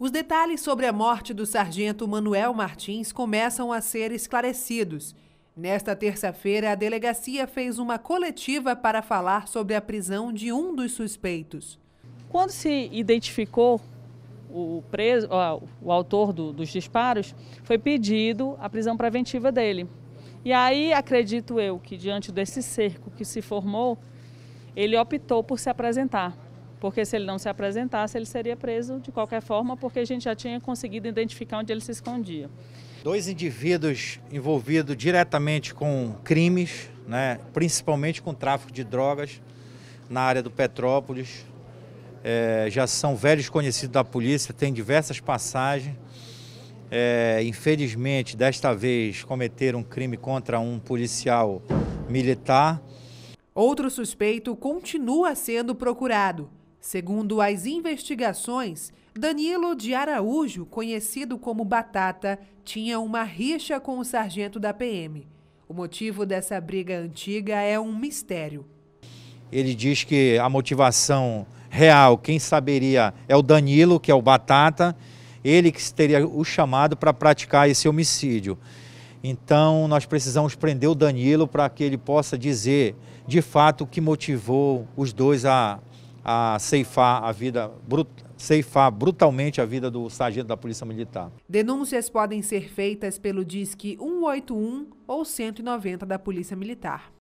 Os detalhes sobre a morte do sargento Manuel Martins começam a ser esclarecidos. Nesta terça-feira, a delegacia fez uma coletiva para falar sobre a prisão de um dos suspeitos. Quando se identificou o, preso, o autor do, dos disparos, foi pedido a prisão preventiva dele. E aí, acredito eu que, diante desse cerco que se formou, ele optou por se apresentar porque se ele não se apresentasse, ele seria preso de qualquer forma, porque a gente já tinha conseguido identificar onde ele se escondia. Dois indivíduos envolvidos diretamente com crimes, né, principalmente com tráfico de drogas, na área do Petrópolis. É, já são velhos conhecidos da polícia, têm diversas passagens. É, infelizmente, desta vez, cometeram um crime contra um policial militar. Outro suspeito continua sendo procurado. Segundo as investigações, Danilo de Araújo, conhecido como Batata, tinha uma rixa com o sargento da PM. O motivo dessa briga antiga é um mistério. Ele diz que a motivação real, quem saberia, é o Danilo, que é o Batata, ele que teria o chamado para praticar esse homicídio. Então, nós precisamos prender o Danilo para que ele possa dizer de fato o que motivou os dois a a ceifar a vida brutal ceifar brutalmente a vida do sargento da Polícia Militar. Denúncias podem ser feitas pelo Disque 181 ou 190 da Polícia Militar.